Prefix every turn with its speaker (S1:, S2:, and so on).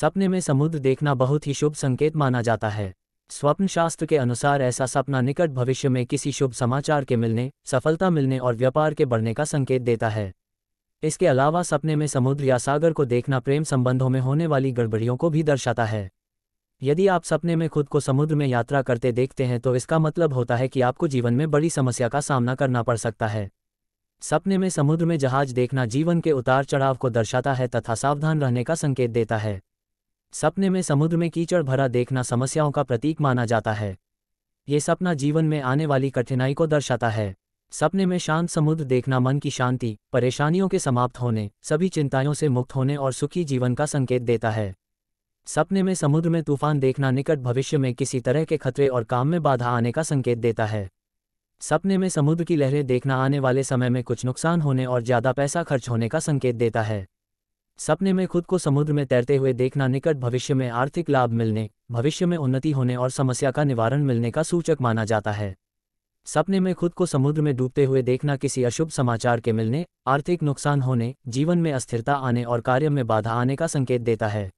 S1: सपने में समुद्र देखना बहुत ही शुभ संकेत माना जाता है स्वप्न शास्त्र के अनुसार ऐसा सपना निकट भविष्य में किसी शुभ समाचार के मिलने सफलता मिलने और व्यापार के बढ़ने का संकेत देता है इसके अलावा सपने में समुद्र या सागर को देखना प्रेम संबंधों में होने वाली गड़बड़ियों को भी दर्शाता है यदि आप सपने में खुद को समुद्र में यात्रा करते देखते हैं तो इसका मतलब होता है कि आपको जीवन में बड़ी समस्या का सामना करना पड़ सकता है सपने में समुद्र में जहाज देखना जीवन के उतार चढ़ाव को दर्शाता है तथा सावधान रहने का संकेत देता है सपने में समुद्र में कीचड़ भरा देखना समस्याओं का प्रतीक माना जाता है ये सपना जीवन में आने वाली कठिनाई को दर्शाता है सपने में शांत समुद्र देखना मन की शांति परेशानियों के समाप्त होने सभी चिंताओं से मुक्त होने और सुखी जीवन का संकेत देता है सपने में समुद्र में तूफान देखना निकट भविष्य में किसी तरह के खतरे और काम में बाधा आने का संकेत देता है सपने में समुद्र की लहरें देखना आने वाले समय में कुछ नुकसान होने और ज़्यादा पैसा खर्च होने का संकेत देता है सपने में खुद को समुद्र में तैरते हुए देखना निकट भविष्य में आर्थिक लाभ मिलने भविष्य में उन्नति होने और समस्या का निवारण मिलने का सूचक माना जाता है सपने में खुद को समुद्र में डूबते हुए देखना किसी अशुभ समाचार के मिलने आर्थिक नुकसान होने जीवन में अस्थिरता आने और कार्य में बाधा आने का संकेत देता है